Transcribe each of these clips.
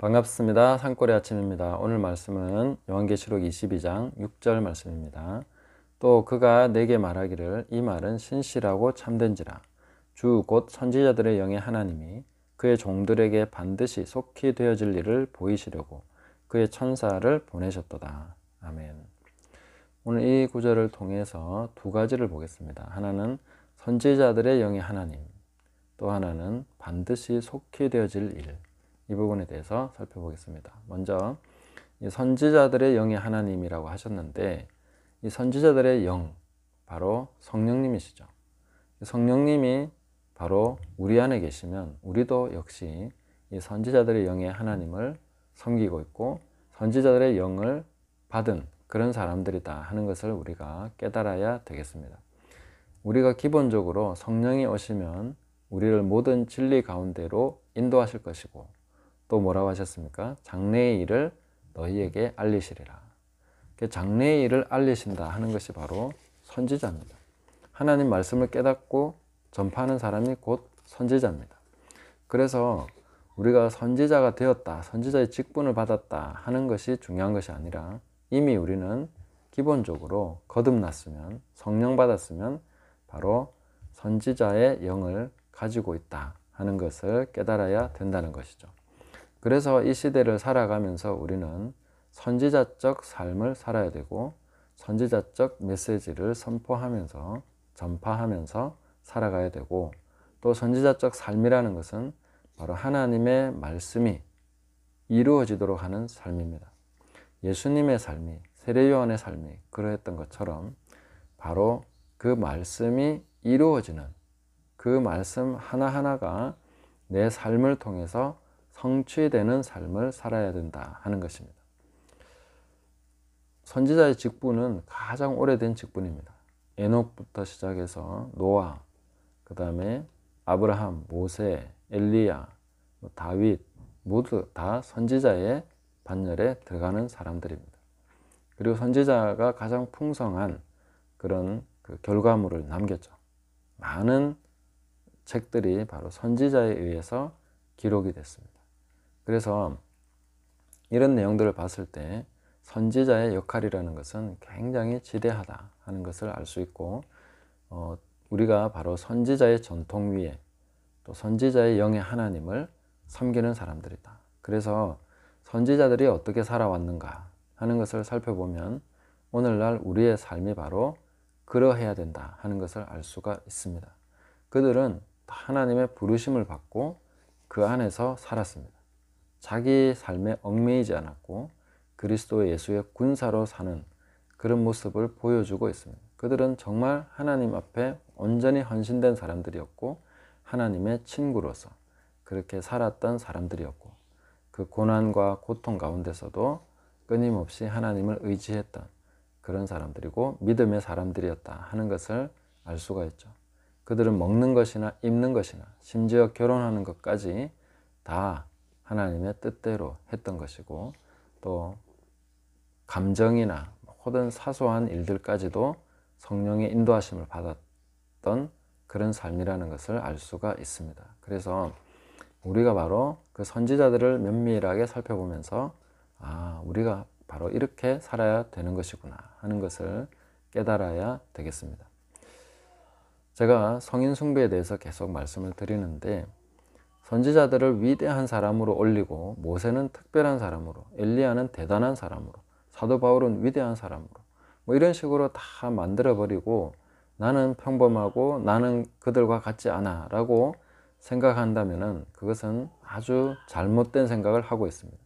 반갑습니다. 산골의 아침입니다. 오늘 말씀은 요한계시록 22장 6절 말씀입니다. 또 그가 내게 말하기를 이 말은 신실하고 참된지라 주 곧 선지자들의 영의 하나님이 그의 종들에게 반드시 속히 되어질 일을 보이시려고 그의 천사를 보내셨도다. 아멘. 오늘 이 구절을 통해서 두 가지를 보겠습니다. 하나는 선지자들의 영의 하나님, 또 하나는 반드시 속히 되어질 일. 이 부분에 대해서 살펴보겠습니다. 먼저 선지자들의 영이 하나님이라고 하셨는데 이 선지자들의 영 바로 성령님이시죠. 성령님이 바로 우리 안에 계시면 우리도 역시 이 선지자들의 영의 하나님을 섬기고 있고 선지자들의 영을 받은 그런 사람들이다 하는 것을 우리가 깨달아야 되겠습니다. 우리가 기본적으로 성령이 오시면 우리를 모든 진리 가운데로 인도하실 것이고 또 뭐라고 하셨습니까? 장래의 일을 너희에게 알리시리라. 그 장래의 일을 알리신다 하는 것이 바로 선지자입니다. 하나님 말씀을 깨닫고 전파하는 사람이 곧 선지자입니다. 그래서 우리가 선지자가 되었다, 선지자의 직분을 받았다 하는 것이 중요한 것이 아니라 이미 우리는 기본적으로 거듭났으면 성령 받았으면 바로 선지자의 영을 가지고 있다 하는 것을 깨달아야 된다는 것이죠. 그래서 이 시대를 살아가면서 우리는 선지자적 삶을 살아야 되고 선지자적 메시지를 선포하면서 전파하면서 살아가야 되고 또 선지자적 삶이라는 것은 바로 하나님의 말씀이 이루어지도록 하는 삶입니다. 예수님의 삶이 세례요한의 삶이 그러했던 것처럼 바로 그 말씀이 이루어지는 그 말씀 하나하나가 내 삶을 통해서 성취되는 삶을 살아야 된다 하는 것입니다. 선지자의 직분은 가장 오래된 직분입니다. 에녹부터 시작해서 노아, 그 다음에 아브라함, 모세, 엘리야, 뭐 다윗 모두 다 선지자의 반열에 들어가는 사람들입니다. 그리고 선지자가 가장 풍성한 그런 그 결과물을 남겼죠. 많은 책들이 바로 선지자에 의해서 기록이 됐습니다. 그래서 이런 내용들을 봤을 때 선지자의 역할이라는 것은 굉장히 지대하다 하는 것을 알 수 있고 어, 우리가 바로 선지자의 전통 위에 또 선지자의 영의 하나님을 섬기는 사람들이다. 그래서 선지자들이 어떻게 살아왔는가 하는 것을 살펴보면 오늘날 우리의 삶이 바로 그러해야 된다 하는 것을 알 수가 있습니다. 그들은 하나님의 부르심을 받고 그 안에서 살았습니다. 자기 삶에 얽매이지 않았고 그리스도 예수의 군사로 사는 그런 모습을 보여주고 있습니다. 그들은 정말 하나님 앞에 온전히 헌신된 사람들이었고 하나님의 친구로서 그렇게 살았던 사람들이었고 그 고난과 고통 가운데서도 끊임없이 하나님을 의지했던 그런 사람들이고 믿음의 사람들이었다 하는 것을 알 수가 있죠. 그들은 먹는 것이나 입는 것이나 심지어 결혼하는 것까지 다 하나님의 뜻대로 했던 것이고 또 감정이나 모든 사소한 일들까지도 성령의 인도하심을 받았던 그런 삶이라는 것을 알 수가 있습니다. 그래서 우리가 바로 그 선지자들을 면밀하게 살펴보면서 아, 우리가 바로 이렇게 살아야 되는 것이구나 하는 것을 깨달아야 되겠습니다. 제가 성인 숭배에 대해서 계속 말씀을 드리는데 선지자들을 위대한 사람으로 올리고 모세는 특별한 사람으로 엘리야는 대단한 사람으로 사도 바울은 위대한 사람으로 뭐 이런 식으로 다 만들어 버리고 나는 평범하고 나는 그들과 같지 않아라고 생각한다면은 그것은 아주 잘못된 생각을 하고 있습니다.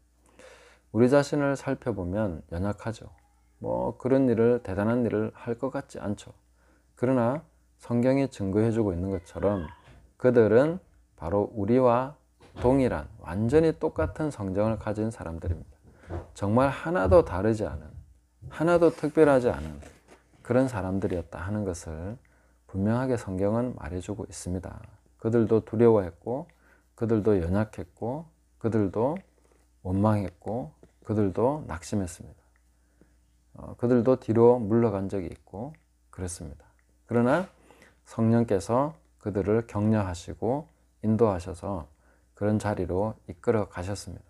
우리 자신을 살펴보면 연약하죠. 뭐 그런 일을 대단한 일을 할 것 같지 않죠. 그러나 성경이 증거해주고 있는 것처럼 그들은 바로 우리와 동일한 완전히 똑같은 성정을 가진 사람들입니다. 정말 하나도 다르지 않은 하나도 특별하지 않은 그런 사람들이었다 하는 것을 분명하게 성경은 말해주고 있습니다. 그들도 두려워했고 그들도 연약했고 그들도 원망했고 그들도 낙심했습니다. 어, 그들도 뒤로 물러간 적이 있고 그랬습니다. 그러나 성령께서 그들을 격려하시고 인도하셔서 그런 자리로 이끌어 가셨습니다.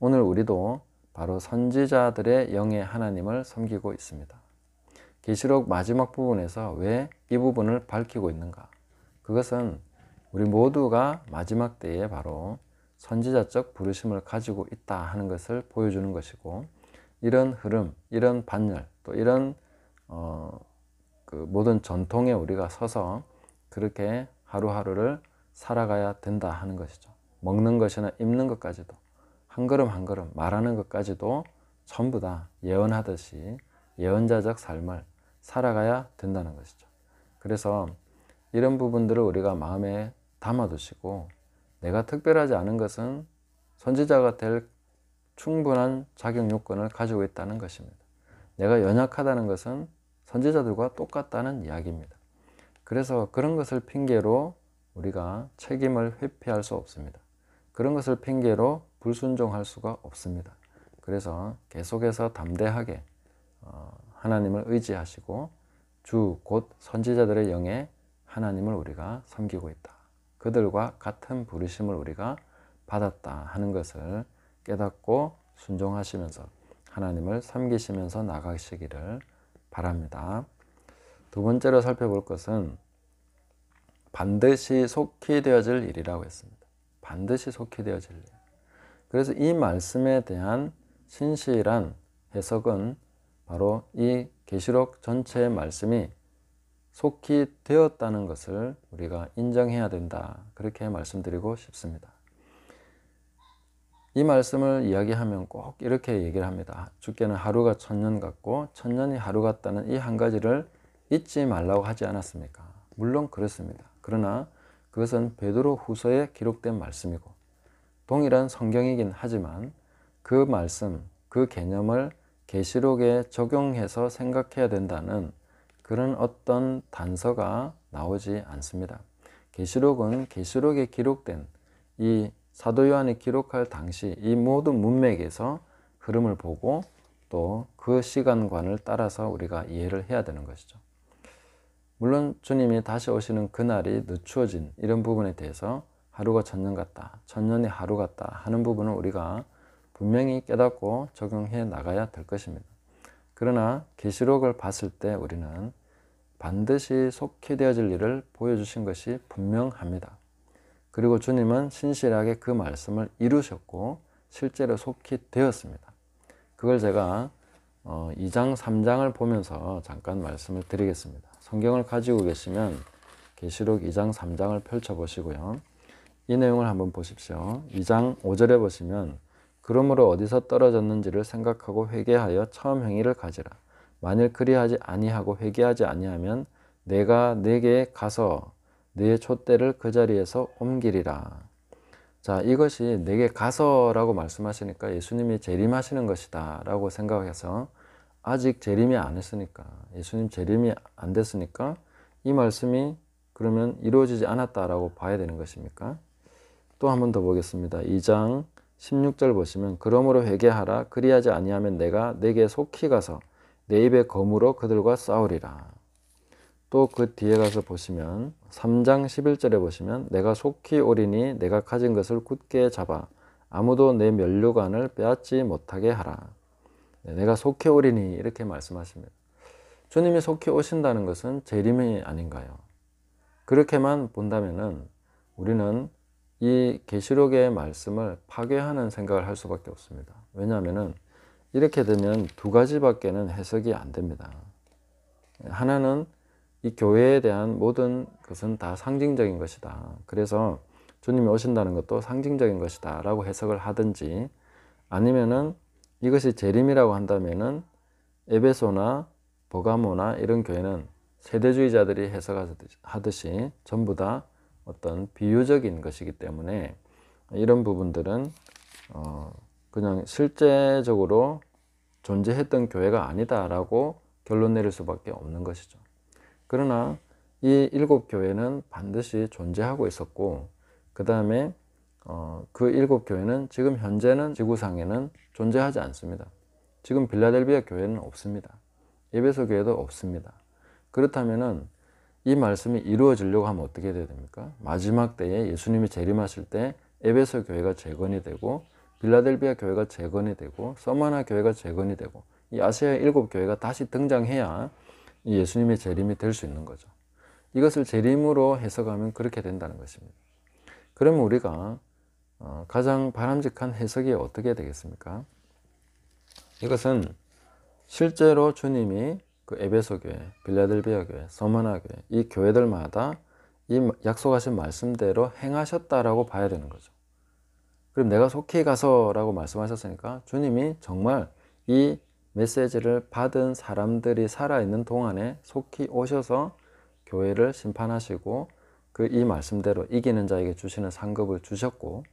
오늘 우리도 바로 선지자들의 영의 하나님을 섬기고 있습니다. 계시록 마지막 부분에서 왜 이 부분을 밝히고 있는가? 그것은 우리 모두가 마지막 때에 바로 선지자적 부르심을 가지고 있다 하는 것을 보여주는 것이고 이런 흐름, 이런 반열, 또 이런 어, 그 모든 전통에 우리가 서서 그렇게 하루하루를 살아가야 된다 하는 것이죠. 먹는 것이나 입는 것까지도 한 걸음 한 걸음 말하는 것까지도 전부 다 예언하듯이 예언자적 삶을 살아가야 된다는 것이죠. 그래서 이런 부분들을 우리가 마음에 담아두시고 내가 특별하지 않은 것은 선지자가 될 충분한 자격 요건을 가지고 있다는 것입니다. 내가 연약하다는 것은 선지자들과 똑같다는 이야기입니다. 그래서 그런 것을 핑계로 우리가 책임을 회피할 수 없습니다. 그런 것을 핑계로 불순종할 수가 없습니다. 그래서 계속해서 담대하게 어, 하나님을 의지하시고 주 곧 선지자들의 영에 하나님을 우리가 섬기고 있다. 그들과 같은 부르심을 우리가 받았다 하는 것을 깨닫고 순종하시면서 하나님을 섬기시면서 나가시기를 바랍니다. 두 번째로 살펴볼 것은 반드시 속히 되어질 일이라고 했습니다. 반드시 속히 되어질 일. 그래서 이 말씀에 대한 신실한 해석은 바로 이 계시록 전체의 말씀이 속히 되었다는 것을 우리가 인정해야 된다. 그렇게 말씀드리고 싶습니다. 이 말씀을 이야기하면 꼭 이렇게 얘기를 합니다. 주께는 하루가 천년 같고 천년이 하루 같다는 이 한 가지를 잊지 말라고 하지 않았습니까? 물론 그렇습니다. 그러나 그것은 베드로 후서에 기록된 말씀이고 동일한 성경이긴 하지만 그 말씀, 그 개념을 계시록에 적용해서 생각해야 된다는 그런 어떤 단서가 나오지 않습니다. 계시록은 계시록에 기록된 이 사도 요한이 기록할 당시 이 모든 문맥에서 흐름을 보고 또 그 시간관을 따라서 우리가 이해를 해야 되는 것이죠. 물론 주님이 다시 오시는 그날이 늦추어진 이런 부분에 대해서 하루가 천년 같다, 천년이 하루 같다 하는 부분을 우리가 분명히 깨닫고 적용해 나가야 될 것입니다. 그러나 계시록을 봤을 때 우리는 반드시 속히 되어질 일을 보여주신 것이 분명합니다. 그리고 주님은 신실하게 그 말씀을 이루셨고 실제로 속히 되었습니다. 그걸 제가 2장, 어, 3장을 보면서 잠깐 말씀을 드리겠습니다. 성경을 가지고 계시면 계시록 2장 3장을 펼쳐 보시고요. 이 내용을 한번 보십시오. 2장 5절에 보시면 그러므로 어디서 떨어졌는지를 생각하고 회개하여 처음 행위를 가지라. 만일 그리하지 아니하고 회개하지 아니하면 내가 내게 가서 내 촛대를 그 자리에서 옮기리라. 자, 이것이 내게 가서라고 말씀하시니까 예수님이 재림하시는 것이다라고 생각해서 아직 재림이 안 했으니까 예수님 재림이 안 됐으니까 이 말씀이 그러면 이루어지지 않았다라고 봐야 되는 것입니까? 또 한 번 더 보겠습니다. 2장 16절 보시면 그러므로 회개하라 그리하지 아니하면 내가 내게 속히 가서 내 입에 검으로 그들과 싸우리라. 또 그 뒤에 가서 보시면 3장 11절에 보시면 내가 속히 오리니 내가 가진 것을 굳게 잡아 아무도 내 면류관을 빼앗지 못하게 하라. 네, 내가 속히 오리니 이렇게 말씀하십니다. 주님이 속히 오신다는 것은 재림이 아닌가요? 그렇게만 본다면 우리는 이 계시록의 말씀을 파괴하는 생각을 할 수밖에 없습니다. 왜냐하면 이렇게 되면 두 가지밖에는 해석이 안 됩니다. 하나는 이 교회에 대한 모든 것은 다 상징적인 것이다. 그래서 주님이 오신다는 것도 상징적인 것이다. 라고 해석을 하든지 아니면은 이것이 재림이라고 한다면은 에베소나 버가모나 이런 교회는 세대주의자들이 해석하듯이 전부 다 어떤 비유적인 것이기 때문에 이런 부분들은 어 그냥 실제적으로 존재했던 교회가 아니다라고 결론 내릴 수밖에 없는 것이죠. 그러나 이 일곱 교회는 반드시 존재하고 있었고 그 다음에 어, 그 일곱 교회는 지금 현재는 지구상에는 존재하지 않습니다. 지금 빌라델비아 교회는 없습니다. 예배소 교회도 없습니다. 그렇다면은 이 말씀이 이루어지려고 하면 어떻게 해야 됩니까? 마지막 때에 예수님이 재림하실 때 에베소 교회가 재건이 되고 빌라델비아 교회가 재건이 되고 서마나 교회가 재건이 되고 이아시아 일곱 교회가 다시 등장해야 예수님의 재림이 될 수 있는 거죠. 이것을 재림으로 해석하면 그렇게 된다는 것입니다. 그러면 우리가 어, 가장 바람직한 해석이 어떻게 되겠습니까? 이것은 실제로 주님이 그 에베소 교회, 빌라델비아 교회, 서머나 교회 이 교회들마다 이 약속하신 말씀대로 행하셨다라고 봐야 되는 거죠. 그럼 내가 속히 가서라고 말씀하셨으니까 주님이 정말 이 메시지를 받은 사람들이 살아있는 동안에 속히 오셔서 교회를 심판하시고 그 이 말씀대로 이기는 자에게 주시는 상급을 주셨고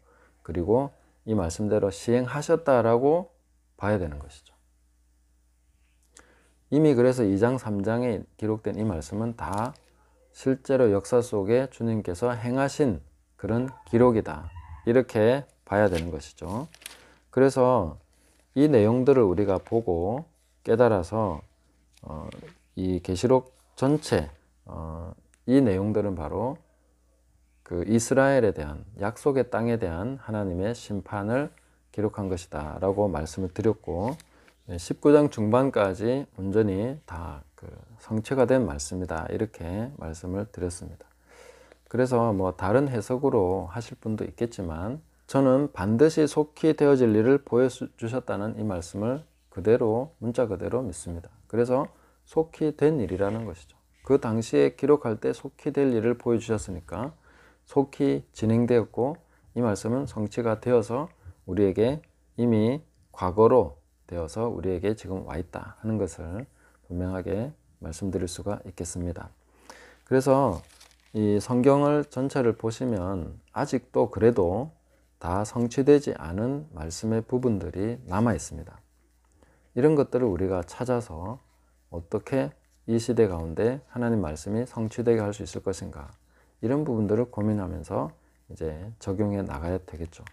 그리고 이 말씀대로 시행하셨다라고 봐야 되는 것이죠. 이미 그래서 2장, 3장에 기록된 이 말씀은 다 실제로 역사 속에 주님께서 행하신 그런 기록이다. 이렇게 봐야 되는 것이죠. 그래서 이 내용들을 우리가 보고 깨달아서 어, 이 계시록 전체 어, 이 내용들은 바로 그 이스라엘에 대한 약속의 땅에 대한 하나님의 심판을 기록한 것이다 라고 말씀을 드렸고 19장 예, 중반까지 온전히 다그 성체가 된 말씀이다 이렇게 말씀을 드렸습니다. 그래서 뭐 다른 해석으로 하실 분도 있겠지만 저는 반드시 속히 되어질 일을 보여주셨다는 이 말씀을 그대로 문자 그대로 믿습니다. 그래서 속히 된 일이라는 것이죠. 그 당시에 기록할 때 속히 될 일을 보여주셨으니까 속히 진행되었고 이 말씀은 성취가 되어서 우리에게 이미 과거로 되어서 우리에게 지금 와 있다 하는 것을 분명하게 말씀드릴 수가 있겠습니다. 그래서 이 성경을 전체를 보시면 아직도 그래도 다 성취되지 않은 말씀의 부분들이 남아 있습니다. 이런 것들을 우리가 찾아서 어떻게 이 시대 가운데 하나님 말씀이 성취되게 할 수 있을 것인가 이런 부분들을 고민하면서 이제 적용해 나가야 되겠죠.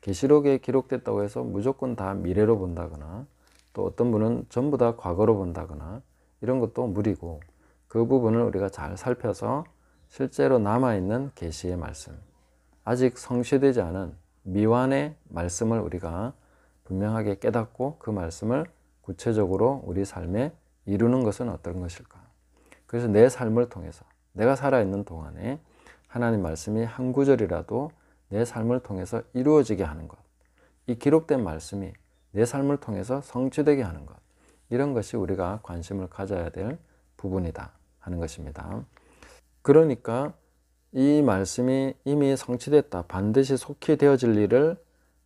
계시록에 기록됐다고 해서 무조건 다 미래로 본다거나 또 어떤 분은 전부 다 과거로 본다거나 이런 것도 무리고 그 부분을 우리가 잘 살펴서 실제로 남아있는 계시의 말씀 아직 성취되지 않은 미완의 말씀을 우리가 분명하게 깨닫고 그 말씀을 구체적으로 우리 삶에 이루는 것은 어떤 것일까 그래서 내 삶을 통해서 내가 살아있는 동안에 하나님 말씀이 한 구절이라도 내 삶을 통해서 이루어지게 하는 것. 이 기록된 말씀이 내 삶을 통해서 성취되게 하는 것. 이런 것이 우리가 관심을 가져야 될 부분이다 하는 것입니다. 그러니까 이 말씀이 이미 성취됐다. 반드시 속히 되어질 일을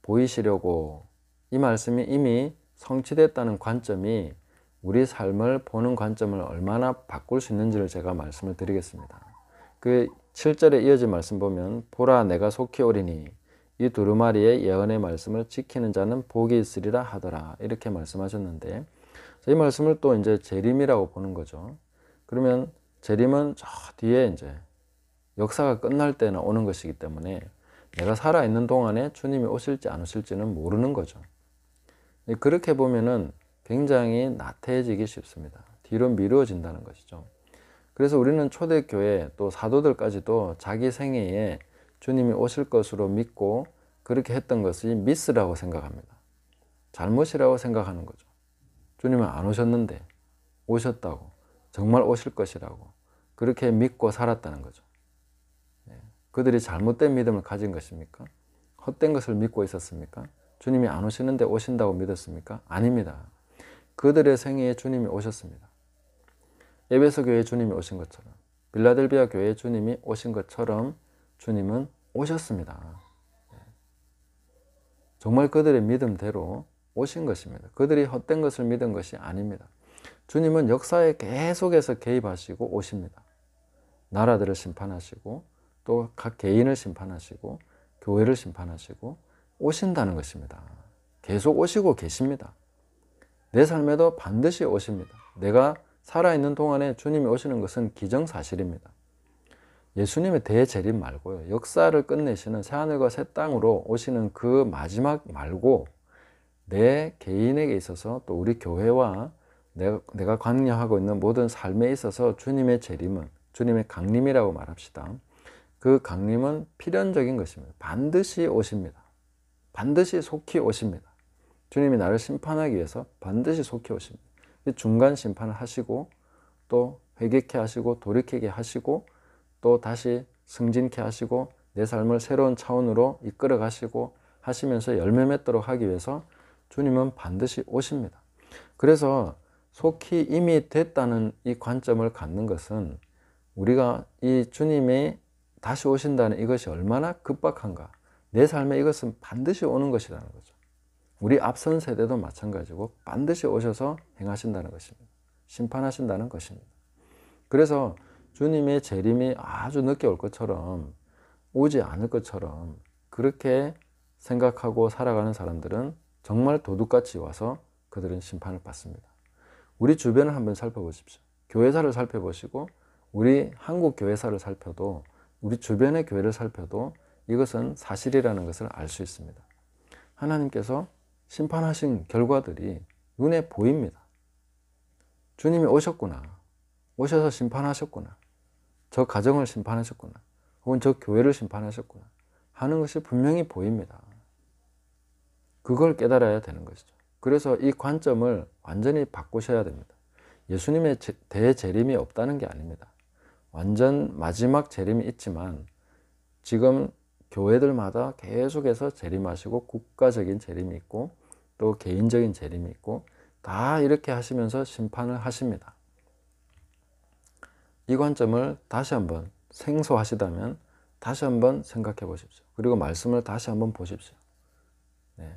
보이시려고 이 말씀이 이미 성취됐다는 관점이 우리 삶을 보는 관점을 얼마나 바꿀 수 있는지를 제가 말씀을 드리겠습니다. 그 7절에 이어진 말씀 보면 보라 내가 속히 오리니 이 두루마리의 예언의 말씀을 지키는 자는 복이 있으리라 하더라 이렇게 말씀하셨는데 이 말씀을 또 이제 재림이라고 보는 거죠. 그러면 재림은 저 뒤에 이제 역사가 끝날 때나 오는 것이기 때문에 내가 살아 있는 동안에 주님이 오실지 안 오실지는 모르는 거죠. 그렇게 보면은 굉장히 나태해지기 쉽습니다. 뒤로 미루어진다는 것이죠. 그래서 우리는 초대교회 또 사도들까지도 자기 생애에 주님이 오실 것으로 믿고 그렇게 했던 것이 미스라고 생각합니다. 잘못이라고 생각하는 거죠. 주님은 안 오셨는데 오셨다고 정말 오실 것이라고 그렇게 믿고 살았다는 거죠. 예. 그들이 잘못된 믿음을 가진 것입니까? 헛된 것을 믿고 있었습니까? 주님이 안 오시는데 오신다고 믿었습니까? 아닙니다. 그들의 생애에 주님이 오셨습니다. 에베소 교회 주님이 오신 것처럼 빌라델비아 교회 주님이 오신 것처럼 주님은 오셨습니다. 예. 정말 그들의 믿음대로 오신 것입니다. 그들이 헛된 것을 믿은 것이 아닙니다. 주님은 역사에 계속해서 개입하시고 오십니다. 나라들을 심판하시고 또 각 개인을 심판하시고 교회를 심판하시고 오신다는 것입니다. 계속 오시고 계십니다. 내 삶에도 반드시 오십니다. 내가 살아있는 동안에 주님이 오시는 것은 기정사실입니다. 예수님의 대재림 말고요. 역사를 끝내시는 새하늘과 새 땅으로 오시는 그 마지막 말고 내 개인에게 있어서 또 우리 교회와 내가, 내가 관여하고 있는 모든 삶에 있어서 주님의 재림은 주님의 강림이라고 말합시다. 그 강림은 필연적인 것입니다. 반드시 오십니다. 반드시 속히 오십니다. 주님이 나를 심판하기 위해서 반드시 속히 오십니다. 중간 심판을 하시고 또 회개케 하시고 돌이키게 하시고 또 다시 승진케 하시고 내 삶을 새로운 차원으로 이끌어 가시고 하시면서 열매 맺도록 하기 위해서 주님은 반드시 오십니다. 그래서 속히 이미 됐다는 이 관점을 갖는 것은 우리가 이 주님이 다시 오신다는 이것이 얼마나 급박한가. 내 삶에 이것은 반드시 오는 것이라는 거죠. 우리 앞선 세대도 마찬가지고 반드시 오셔서 행하신다는 것입니다. 심판하신다는 것입니다. 그래서 주님의 재림이 아주 늦게 올 것처럼 오지 않을 것처럼 그렇게 생각하고 살아가는 사람들은 정말 도둑같이 와서 그들은 심판을 받습니다. 우리 주변을 한번 살펴보십시오. 교회사를 살펴보시고 우리 한국 교회사를 살펴도 우리 주변의 교회를 살펴도 이것은 사실이라는 것을 알 수 있습니다. 하나님께서 심판하신 결과들이 눈에 보입니다. 주님이 오셨구나. 오셔서 심판하셨구나. 저 가정을 심판하셨구나. 혹은 저 교회를 심판하셨구나. 하는 것이 분명히 보입니다. 그걸 깨달아야 되는 것이죠. 그래서 이 관점을 완전히 바꾸셔야 됩니다. 예수님의 대재림이 없다는 게 아닙니다. 완전 마지막 재림이 있지만 지금 교회들마다 계속해서 재림하시고 국가적인 재림이 있고 또 개인적인 재림이 있고 다 이렇게 하시면서 심판을 하십니다. 이 관점을 다시 한번 생소하시다면 다시 한번 생각해 보십시오. 그리고 말씀을 다시 한번 보십시오. 네.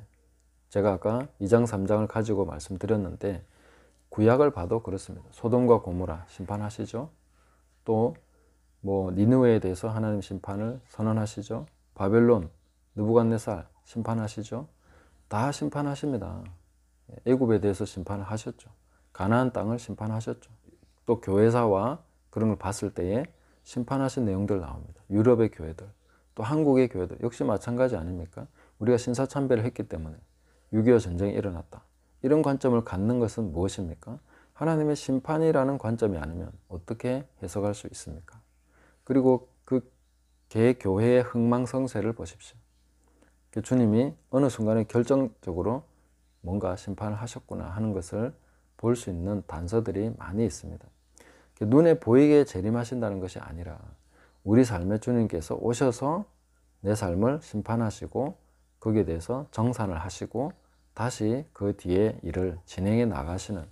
제가 아까 2장, 3장을 가지고 말씀드렸는데 구약을 봐도 그렇습니다. 소돔과 고모라 심판하시죠. 또 뭐 니느웨에 대해서 하나님 심판을 선언하시죠. 바벨론, 느부갓네살 심판하시죠. 다 심판하십니다. 애굽에 대해서 심판하셨죠. 가나안 땅을 심판하셨죠. 또 교회사와 그런 걸 봤을 때에 심판하신 내용들 나옵니다. 유럽의 교회들, 또 한국의 교회들 역시 마찬가지 아닙니까? 우리가 신사참배를 했기 때문에 6.25 전쟁이 일어났다. 이런 관점을 갖는 것은 무엇입니까? 하나님의 심판이라는 관점이 아니면 어떻게 해석할 수 있습니까? 그리고 그 개교회의 흥망성쇠를 보십시오. 주님이 어느 순간에 결정적으로 뭔가 심판을 하셨구나 하는 것을 볼 수 있는 단서들이 많이 있습니다. 눈에 보이게 재림하신다는 것이 아니라 우리 삶에 주님께서 오셔서 내 삶을 심판하시고 거기에 대해서 정산을 하시고 다시 그 뒤에 일을 진행해 나가시는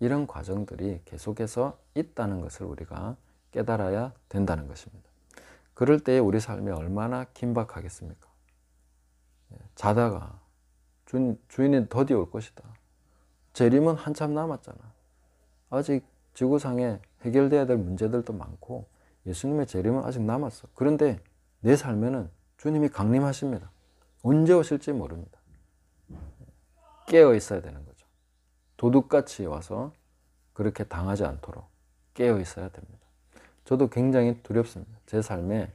이런 과정들이 계속해서 있다는 것을 우리가 깨달아야 된다는 것입니다. 그럴 때 우리 삶이 얼마나 긴박하겠습니까? 자다가 주인, 주인이 더디 올 것이다. 재림은 한참 남았잖아. 아직 지구상에 해결돼야 될 문제들도 많고 예수님의 재림은 아직 남았어. 그런데 내 삶에는 주님이 강림하십니다. 언제 오실지 모릅니다. 깨어 있어야 되는 거죠. 도둑같이 와서 그렇게 당하지 않도록 깨어 있어야 됩니다. 저도 굉장히 두렵습니다. 제 삶에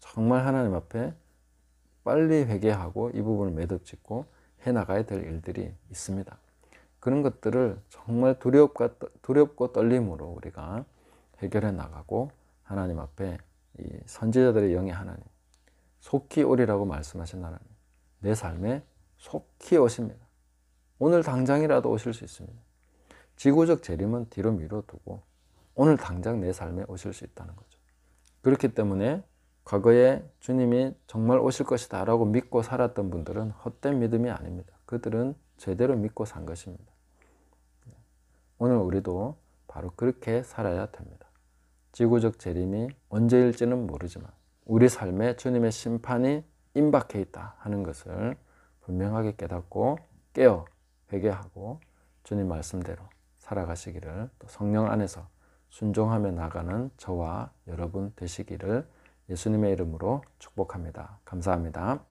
정말 하나님 앞에 빨리 회개하고 이 부분을 매듭 짓고 해나가야 될 일들이 있습니다. 그런 것들을 정말 두렵과, 두렵고 떨림으로 우리가 해결해 나가고 하나님 앞에 선지자들의 영이 하나님, 속히 오리라고 말씀하신 하나님, 내 삶에 속히 오십니다. 오늘 당장이라도 오실 수 있습니다. 지구적 재림은 뒤로 미뤄두고 오늘 당장 내 삶에 오실 수 있다는 거죠. 그렇기 때문에 과거에 주님이 정말 오실 것이다 라고 믿고 살았던 분들은 헛된 믿음이 아닙니다. 그들은 제대로 믿고 산 것입니다. 오늘 우리도 바로 그렇게 살아야 됩니다. 지구적 재림이 언제일지는 모르지만 우리 삶에 주님의 심판이 임박해 있다 하는 것을 분명하게 깨닫고 깨어 회개하고 주님 말씀대로 살아가시기를 또 성령 안에서 순종하며 나가는 저와 여러분 되시기를 예수님의 이름으로 축복합니다. 감사합니다.